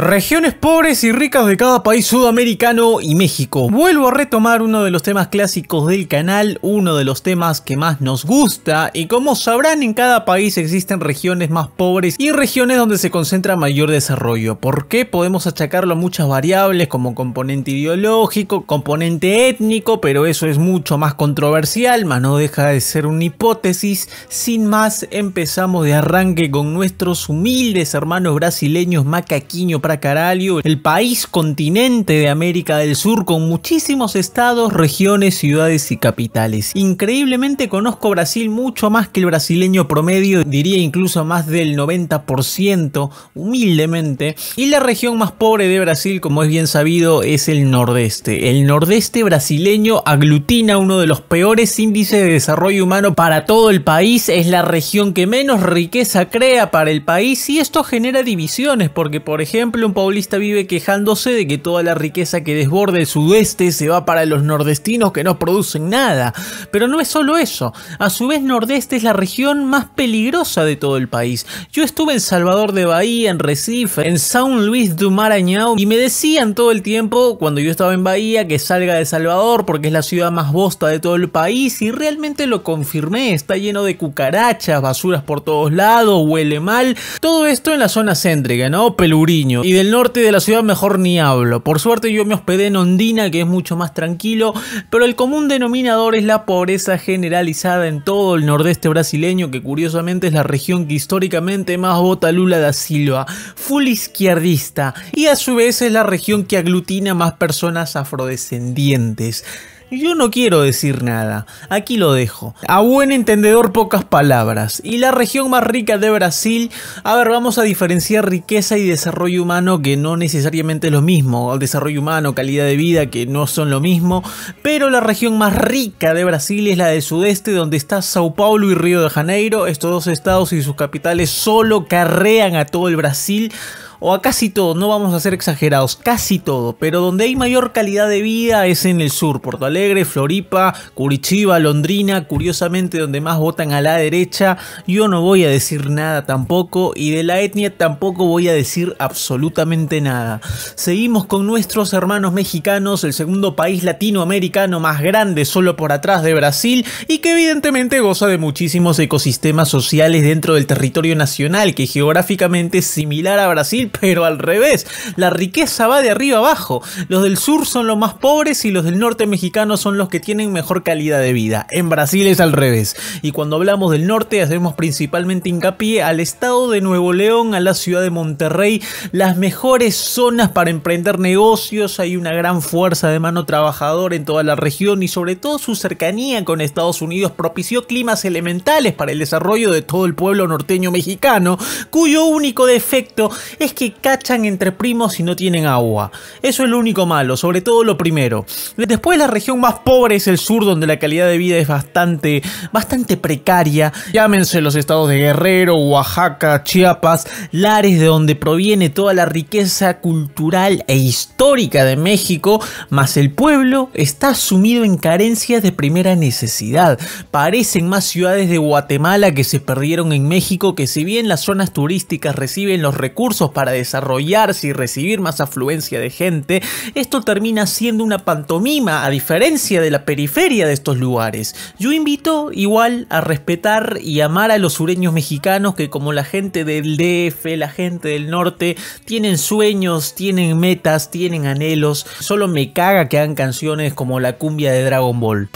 Regiones pobres y ricas de cada país sudamericano y México. Vuelvo a retomar uno de los temas clásicos del canal, uno de los temas que más nos gusta y como sabrán en cada país existen regiones más pobres y regiones donde se concentra mayor desarrollo. ¿Por qué? Podemos achacarlo a muchas variables como componente ideológico, componente étnico, pero eso es mucho más controversial, más no deja de ser una hipótesis. Sin más, empezamos de arranque con nuestros humildes hermanos brasileños macaquiño Caralio, el país continente de América del Sur con muchísimos estados, regiones, ciudades y capitales. Increíblemente conozco Brasil mucho más que el brasileño promedio, diría incluso más del 90%, humildemente, y la región más pobre de Brasil, como es bien sabido, es el nordeste. El nordeste brasileño aglutina uno de los peores índices de desarrollo humano para todo el país, es la región que menos riqueza crea para el país y esto genera divisiones porque por ejemplo un paulista vive quejándose de que toda la riqueza que desborda el sudeste se va para los nordestinos que no producen nada. Pero no es solo eso. A su vez, Nordeste es la región más peligrosa de todo el país. Yo estuve en Salvador de Bahía, en Recife, en San Luis do Maranhão y me decían todo el tiempo cuando yo estaba en Bahía que salga de Salvador porque es la ciudad más bosta de todo el país y realmente lo confirmé. Está lleno de cucarachas, basuras por todos lados, huele mal. Todo esto en la zona céntrica, ¿no? Peluriño y del norte de la ciudad mejor ni hablo. Por suerte yo me hospedé en Ondina, que es mucho más tranquilo, pero el común denominador es la pobreza generalizada en todo el nordeste brasileño, que curiosamente es la región que históricamente más vota Lula da Silva, full izquierdista, y a su vez es la región que aglutina más personas afrodescendientes. Yo no quiero decir nada, aquí lo dejo. A buen entendedor pocas palabras. Y la región más rica de Brasil, a ver, vamos a diferenciar riqueza y desarrollo humano que no necesariamente es lo mismo. Desarrollo humano, calidad de vida que no son lo mismo. Pero la región más rica de Brasil es la del sudeste donde está Sao Paulo y Río de Janeiro. Estos dos estados y sus capitales solo carrean a todo el Brasil o a casi todo, no vamos a ser exagerados, casi todo, pero donde hay mayor calidad de vida es en el sur, Porto Alegre, Floripa, Curitiba, Londrina, curiosamente donde más votan a la derecha, yo no voy a decir nada tampoco y de la etnia tampoco voy a decir absolutamente nada. Seguimos con nuestros hermanos mexicanos, el segundo país latinoamericano más grande solo por atrás de Brasil y que evidentemente goza de muchísimos ecosistemas sociales dentro del territorio nacional que geográficamente es similar a Brasil pero al revés. La riqueza va de arriba abajo. Los del sur son los más pobres y los del norte mexicano son los que tienen mejor calidad de vida. En Brasil es al revés. Y cuando hablamos del norte hacemos principalmente hincapié al estado de Nuevo León, a la ciudad de Monterrey, las mejores zonas para emprender negocios, hay una gran fuerza de mano trabajadora en toda la región y sobre todo su cercanía con Estados Unidos propició climas elementales para el desarrollo de todo el pueblo norteño mexicano, cuyo único defecto es que que cachan entre primos y no tienen agua. Eso es lo único malo, sobre todo lo primero. Después la región más pobre es el sur donde la calidad de vida es bastante, bastante precaria. Llámense los estados de Guerrero, Oaxaca, Chiapas, Lares de donde proviene toda la riqueza cultural e histórica de México, más el pueblo está sumido en carencias de primera necesidad. Parecen más ciudades de Guatemala que se perdieron en México que si bien las zonas turísticas reciben los recursos para desarrollarse y recibir más afluencia de gente, esto termina siendo una pantomima a diferencia de la periferia de estos lugares. Yo invito igual a respetar y amar a los sureños mexicanos que como la gente del DF, la gente del norte, tienen sueños, tienen metas, tienen anhelos. Solo me caga que hagan canciones como la cumbia de Dragon Ball.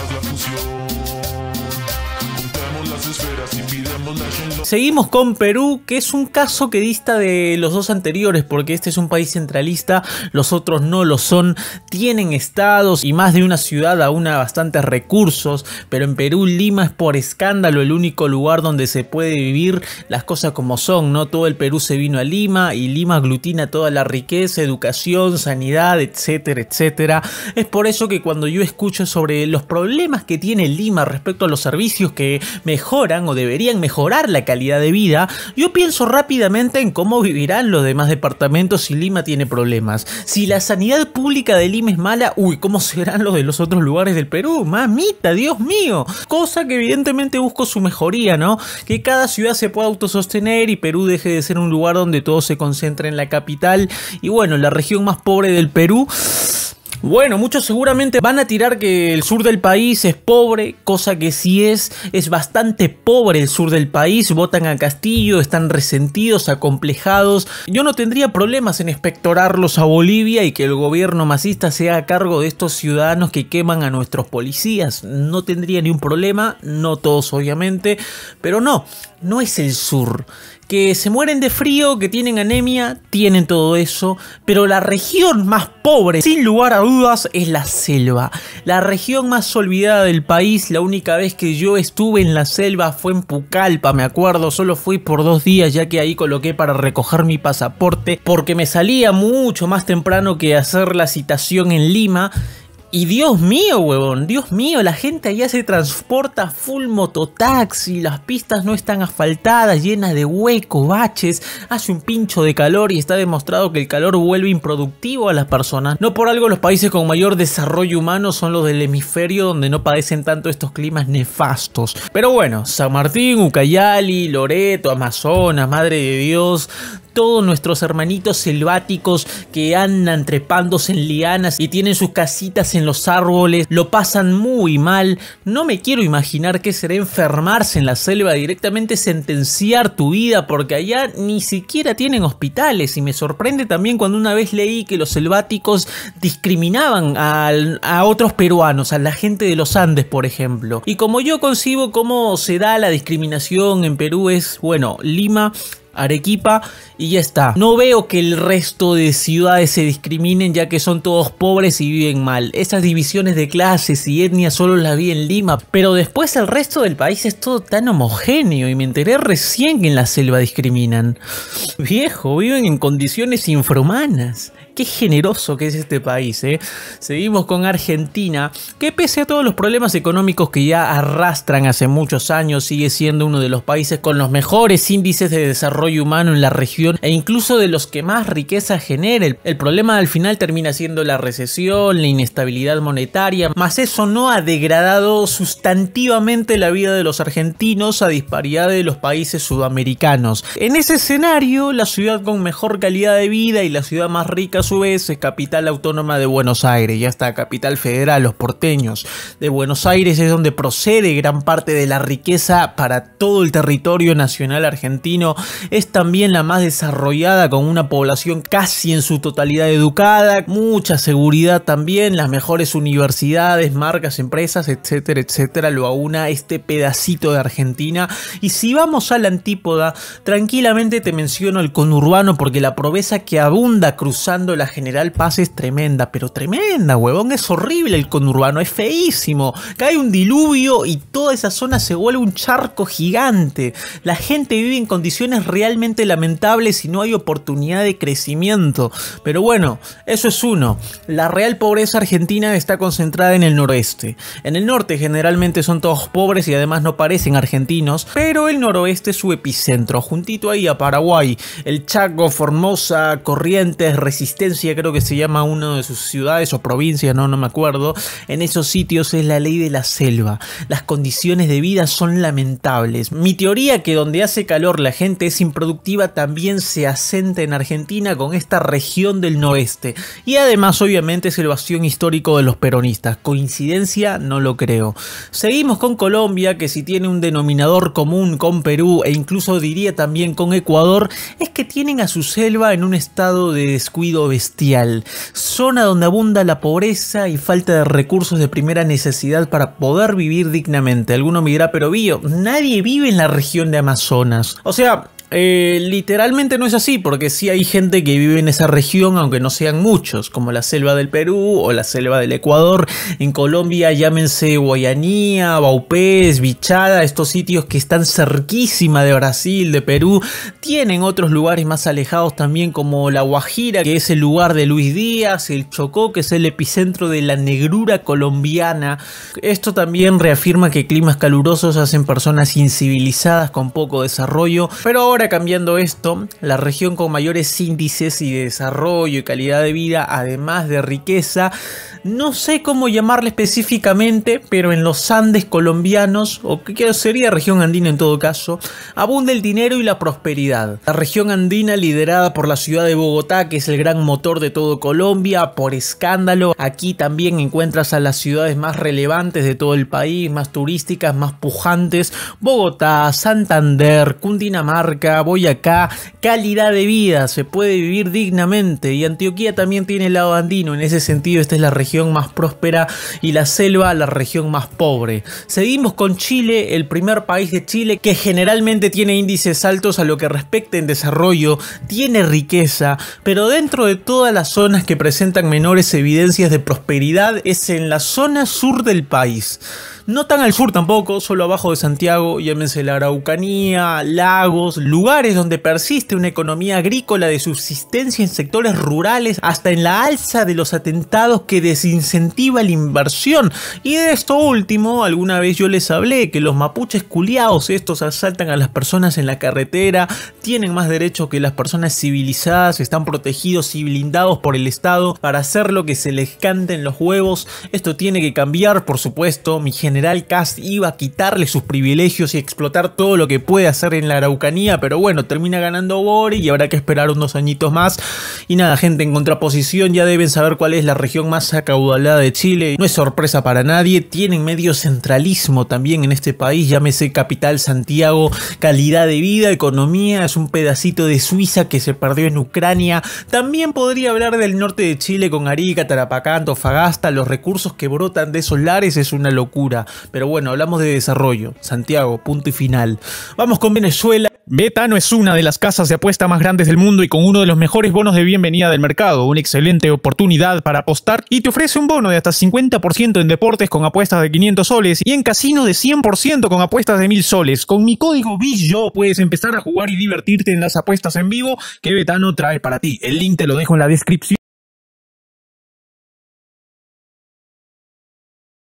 Seguimos con Perú, que es un caso que dista de los dos anteriores, porque este es un país centralista, los otros no lo son, tienen estados y más de una ciudad aún a bastantes recursos, pero en Perú Lima es por escándalo el único lugar donde se puede vivir las cosas como son, ¿no? Todo el Perú se vino a Lima y Lima aglutina toda la riqueza, educación, sanidad, etcétera, etcétera. Es por eso que cuando yo escucho sobre los problemas que tiene Lima respecto a los servicios que mejoran o deberían mejorar la calidad, de vida, yo pienso rápidamente en cómo vivirán los demás departamentos si Lima tiene problemas. Si la sanidad pública de Lima es mala, uy, ¿cómo serán los de los otros lugares del Perú? Mamita, Dios mío. Cosa que evidentemente busco su mejoría, ¿no? Que cada ciudad se pueda autosostener y Perú deje de ser un lugar donde todo se concentra en la capital. Y bueno, la región más pobre del Perú bueno, muchos seguramente van a tirar que el sur del país es pobre, cosa que sí es, es bastante pobre el sur del país, votan a Castillo, están resentidos, acomplejados. Yo no tendría problemas en espectorarlos a Bolivia y que el gobierno masista sea a cargo de estos ciudadanos que queman a nuestros policías. No tendría ni un problema, no todos obviamente, pero no, no es el sur que se mueren de frío, que tienen anemia, tienen todo eso, pero la región más pobre, sin lugar a dudas, es la selva. La región más olvidada del país, la única vez que yo estuve en la selva fue en Pucallpa, me acuerdo, solo fui por dos días ya que ahí coloqué para recoger mi pasaporte, porque me salía mucho más temprano que hacer la citación en Lima y Dios mío, huevón, Dios mío, la gente allá se transporta full mototaxi, las pistas no están asfaltadas, llenas de huecos, baches, hace un pincho de calor y está demostrado que el calor vuelve improductivo a las personas. No por algo los países con mayor desarrollo humano son los del hemisferio donde no padecen tanto estos climas nefastos. Pero bueno, San Martín, Ucayali, Loreto, Amazonas, Madre de Dios, todos nuestros hermanitos selváticos que andan trepándose en lianas y tienen sus casitas en los árboles, lo pasan muy mal. No me quiero imaginar qué será enfermarse en la selva directamente sentenciar tu vida porque allá ni siquiera tienen hospitales y me sorprende también cuando una vez leí que los selváticos discriminaban a, a otros peruanos, a la gente de los Andes por ejemplo. Y como yo concibo cómo se da la discriminación en Perú es, bueno, Lima Arequipa y ya está. No veo que el resto de ciudades se discriminen ya que son todos pobres y viven mal. Esas divisiones de clases y etnias solo las vi en Lima, pero después el resto del país es todo tan homogéneo y me enteré recién que en la selva discriminan. Viejo, viven en condiciones infrahumanas qué generoso que es este país. ¿eh? Seguimos con Argentina, que pese a todos los problemas económicos que ya arrastran hace muchos años, sigue siendo uno de los países con los mejores índices de desarrollo humano en la región e incluso de los que más riqueza genera. El problema al final termina siendo la recesión, la inestabilidad monetaria, más eso no ha degradado sustantivamente la vida de los argentinos a disparidad de los países sudamericanos. En ese escenario, la ciudad con mejor calidad de vida y la ciudad más rica su vez es capital autónoma de Buenos Aires, y hasta capital federal, los porteños. De Buenos Aires es donde procede gran parte de la riqueza para todo el territorio nacional argentino. Es también la más desarrollada con una población casi en su totalidad educada, mucha seguridad también, las mejores universidades, marcas, empresas, etcétera, etcétera, lo aúna este pedacito de Argentina. Y si vamos a la antípoda, tranquilamente te menciono el conurbano porque la proveza que abunda cruzando la General Paz es tremenda, pero tremenda, huevón. Es horrible el conurbano, es feísimo. Cae un diluvio y toda esa zona se vuelve un charco gigante. La gente vive en condiciones realmente lamentables y no hay oportunidad de crecimiento. Pero bueno, eso es uno. La real pobreza argentina está concentrada en el noreste. En el norte generalmente son todos pobres y además no parecen argentinos, pero el noroeste es su epicentro, juntito ahí a Paraguay. El Chaco, Formosa, Corrientes, Resistencia creo que se llama una de sus ciudades o provincias, no, no me acuerdo, en esos sitios es la ley de la selva. Las condiciones de vida son lamentables. Mi teoría que donde hace calor la gente es improductiva también se asenta en Argentina con esta región del noreste. Y además obviamente es el vacío histórico de los peronistas. Coincidencia no lo creo. Seguimos con Colombia que si tiene un denominador común con Perú e incluso diría también con Ecuador es que tienen a su selva en un estado de descuido bestial, zona donde abunda la pobreza y falta de recursos de primera necesidad para poder vivir dignamente. Alguno me dirá, pero Bío, nadie vive en la región de Amazonas. O sea, eh, literalmente no es así, porque sí hay gente que vive en esa región, aunque no sean muchos, como la selva del Perú o la selva del Ecuador. En Colombia llámense Guayanía, Baupés, Bichada, estos sitios que están cerquísima de Brasil, de Perú. Tienen otros lugares más alejados también, como La Guajira, que es el lugar de Luis Díaz, el Chocó, que es el epicentro de la negrura colombiana. Esto también reafirma que climas calurosos hacen personas incivilizadas con poco desarrollo, pero ahora cambiando esto, la región con mayores índices y de desarrollo y calidad de vida, además de riqueza, no sé cómo llamarle específicamente, pero en los Andes colombianos, o que sería región andina en todo caso, abunda el dinero y la prosperidad. La región andina liderada por la ciudad de Bogotá, que es el gran motor de todo Colombia, por escándalo, aquí también encuentras a las ciudades más relevantes de todo el país, más turísticas, más pujantes, Bogotá, Santander, Cundinamarca, voy acá, calidad de vida, se puede vivir dignamente y Antioquía también tiene el lado andino, en ese sentido esta es la región más próspera y la selva la región más pobre. Seguimos con Chile, el primer país de Chile que generalmente tiene índices altos a lo que respecta en desarrollo, tiene riqueza, pero dentro de todas las zonas que presentan menores evidencias de prosperidad es en la zona sur del país. No tan al sur tampoco, solo abajo de Santiago, llámense la Araucanía, lagos, lugares donde persiste una economía agrícola de subsistencia en sectores rurales, hasta en la alza de los atentados que desincentiva la inversión. Y de esto último, alguna vez yo les hablé que los mapuches culiados estos asaltan a las personas en la carretera, tienen más derecho que las personas civilizadas, están protegidos y blindados por el Estado para hacer lo que se les cante en los huevos. Esto tiene que cambiar, por supuesto, mi gente general Cast iba a quitarle sus privilegios y explotar todo lo que puede hacer en la Araucanía, pero bueno, termina ganando Bori y habrá que esperar unos añitos más. Y nada, gente, en contraposición ya deben saber cuál es la región más acaudalada de Chile. No es sorpresa para nadie, tienen medio centralismo también en este país, llámese capital Santiago, calidad de vida, economía, es un pedacito de Suiza que se perdió en Ucrania. También podría hablar del norte de Chile con Arica, Tarapacá, Antofagasta, los recursos que brotan de esos lares es una locura. Pero bueno, hablamos de desarrollo. Santiago, punto y final. Vamos con Venezuela. Betano es una de las casas de apuesta más grandes del mundo y con uno de los mejores bonos de bienvenida del mercado, una excelente oportunidad para apostar y te ofrece un bono de hasta 50% en deportes con apuestas de 500 soles y en casino de 100% con apuestas de 1000 soles. Con mi código yo puedes empezar a jugar y divertirte en las apuestas en vivo que Betano trae para ti. El link te lo dejo en la descripción.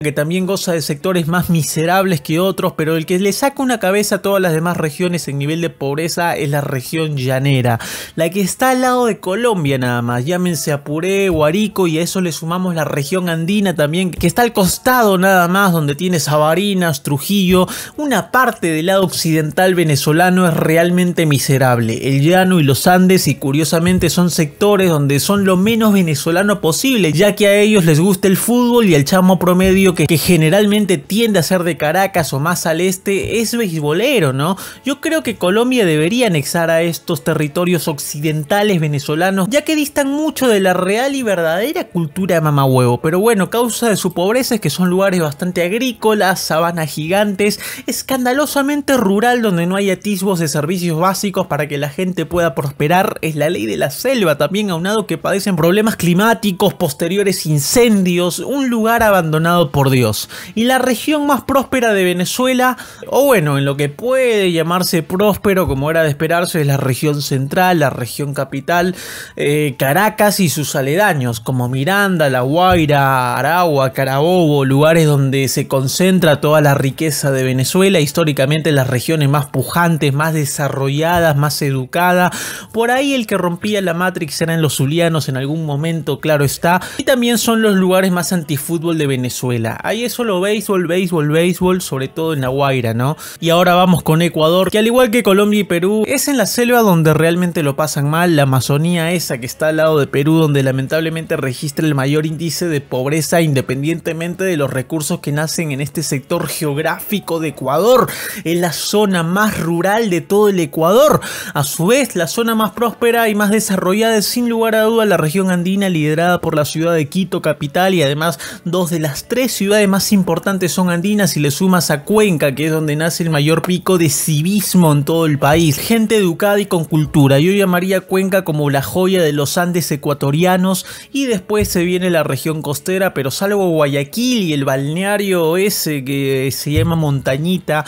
que también goza de sectores más miserables que otros, pero el que le saca una cabeza a todas las demás regiones en nivel de pobreza es la región llanera, la que está al lado de Colombia nada más, llámense Apuré, Huarico y a eso le sumamos la región andina también, que está al costado nada más, donde tiene Sabarinas, Trujillo, una parte del lado occidental venezolano es realmente miserable, el llano y los Andes y curiosamente son sectores donde son lo menos venezolano posible, ya que a ellos les gusta el fútbol y el chamo promedio que, generalmente tiende a ser de Caracas o más al este es beisbolero, ¿no? Yo creo que Colombia debería anexar a estos territorios occidentales venezolanos, ya que distan mucho de la real y verdadera cultura de mamahuevo. Pero bueno, causa de su pobreza es que son lugares bastante agrícolas, sabanas gigantes, escandalosamente rural donde no hay atisbos de servicios básicos para que la gente pueda prosperar. Es la ley de la selva también, aunado que padecen problemas climáticos, posteriores incendios, un lugar abandonado por Dios. Y la región más próspera de Venezuela, o bueno, en lo que puede llamarse próspero, como era de esperarse, es la región central, la región capital, eh, Caracas y sus aledaños, como Miranda, La Guaira, Aragua, Carabobo, lugares donde se concentra toda la riqueza de Venezuela, históricamente las regiones más pujantes, más desarrolladas, más educadas. Por ahí el que rompía la Matrix eran los zulianos en algún momento, claro está. Y también son los lugares más antifútbol de Venezuela. Ahí es solo béisbol, béisbol, béisbol, sobre todo en La Guaira, ¿no? Y ahora vamos con Ecuador, que al igual que Colombia y Perú, es en la selva donde realmente lo pasan mal, la Amazonía esa que está al lado de Perú, donde lamentablemente registra el mayor índice de pobreza independientemente de los recursos que nacen en este sector geográfico de Ecuador, en la zona más rural de todo el Ecuador. A su vez, la zona más próspera y más desarrollada es sin lugar a duda la región andina liderada por la ciudad de Quito, capital, y además dos de las tres ciudades más importantes son andinas y le sumas a Cuenca, que es donde nace el mayor pico de civismo en todo el país. Gente educada y con cultura. Yo llamaría Cuenca como la joya de los Andes ecuatorianos y después se viene la región costera, pero salvo Guayaquil y el balneario ese que se llama Montañita,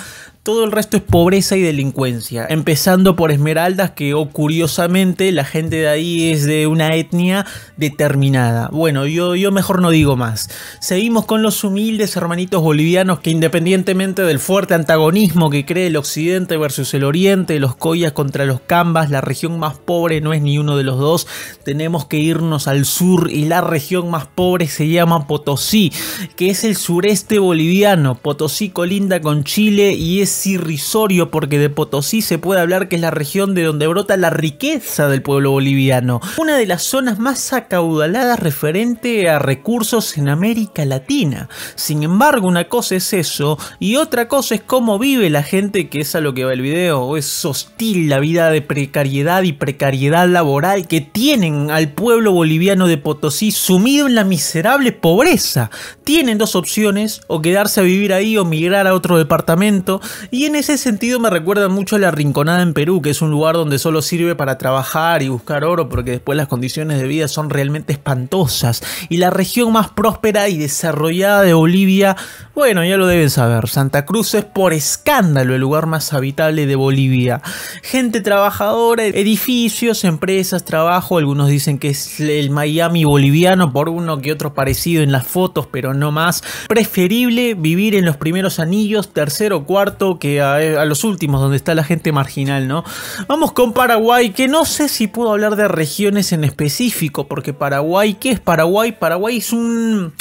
todo el resto es pobreza y delincuencia, empezando por Esmeraldas que, oh, curiosamente, la gente de ahí es de una etnia determinada. Bueno, yo, yo mejor no digo más. Seguimos con los humildes hermanitos bolivianos que independientemente del fuerte antagonismo que cree el occidente versus el oriente, los collas contra los cambas, la región más pobre no es ni uno de los dos, tenemos que irnos al sur y la región más pobre se llama Potosí, que es el sureste boliviano. Potosí colinda con Chile y es irrisorio porque de Potosí se puede hablar que es la región de donde brota la riqueza del pueblo boliviano, una de las zonas más acaudaladas referente a recursos en América Latina. Sin embargo, una cosa es eso y otra cosa es cómo vive la gente que es a lo que va el video. Es hostil la vida de precariedad y precariedad laboral que tienen al pueblo boliviano de Potosí sumido en la miserable pobreza. Tienen dos opciones, o quedarse a vivir ahí o migrar a otro departamento y en ese sentido me recuerda mucho a la Rinconada en Perú, que es un lugar donde solo sirve para trabajar y buscar oro, porque después las condiciones de vida son realmente espantosas. Y la región más próspera y desarrollada de Bolivia, bueno, ya lo deben saber, Santa Cruz es por escándalo el lugar más habitable de Bolivia. Gente trabajadora, edificios, empresas, trabajo, algunos dicen que es el Miami boliviano por uno que otro parecido en las fotos, pero no más. Preferible vivir en los primeros anillos, tercero, cuarto, que a, los últimos, donde está la gente marginal, ¿no? Vamos con Paraguay, que no sé si puedo hablar de regiones en específico, porque Paraguay, ¿qué es Paraguay? Paraguay es un,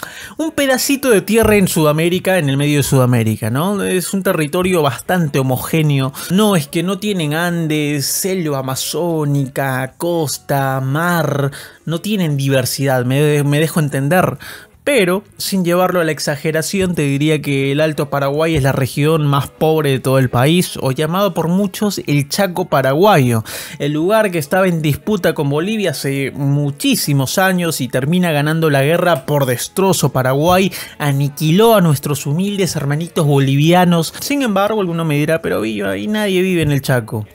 pedacito de tierra en Sudamérica, en el medio de Sudamérica, ¿no? Es un territorio bastante homogéneo. No, es que no tienen Andes, selva amazónica, costa, mar, no tienen diversidad, me dejo entender pero sin llevarlo a la exageración te diría que el Alto Paraguay es la región más pobre de todo el país o llamado por muchos el Chaco paraguayo, el lugar que estaba en disputa con Bolivia hace muchísimos años y termina ganando la guerra por destrozo Paraguay, aniquiló a nuestros humildes hermanitos bolivianos, sin embargo alguno me dirá pero vivo ahí nadie vive en el Chaco.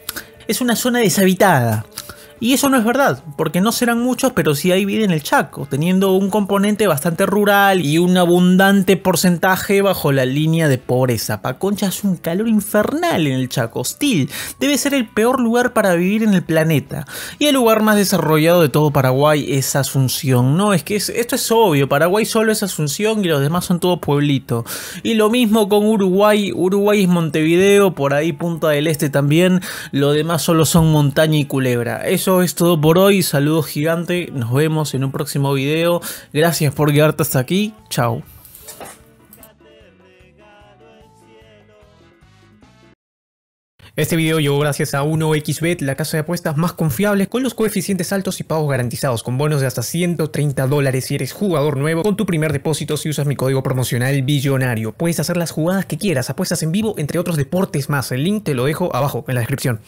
Es una zona deshabitada, y eso no es verdad, porque no serán muchos, pero sí hay vida en el Chaco, teniendo un componente bastante rural y un abundante porcentaje bajo la línea de pobreza. concha es un calor infernal en el Chaco, hostil. Debe ser el peor lugar para vivir en el planeta. Y el lugar más desarrollado de todo Paraguay es Asunción. No, es que esto es obvio, Paraguay solo es Asunción y los demás son todo pueblito. Y lo mismo con Uruguay, Uruguay es Montevideo, por ahí Punta del Este también, lo demás solo son montaña y culebra. Eso es todo por hoy. Saludos gigante. Nos vemos en un próximo video. Gracias por quedarte hasta aquí. Chao. Este video llegó gracias a 1xBet, la casa de apuestas más confiable, con los coeficientes altos y pagos garantizados, con bonos de hasta 130 dólares si eres jugador nuevo, con tu primer depósito si usas mi código promocional billonario. Puedes hacer las jugadas que quieras, apuestas en vivo, entre otros deportes más. El link te lo dejo abajo en la descripción.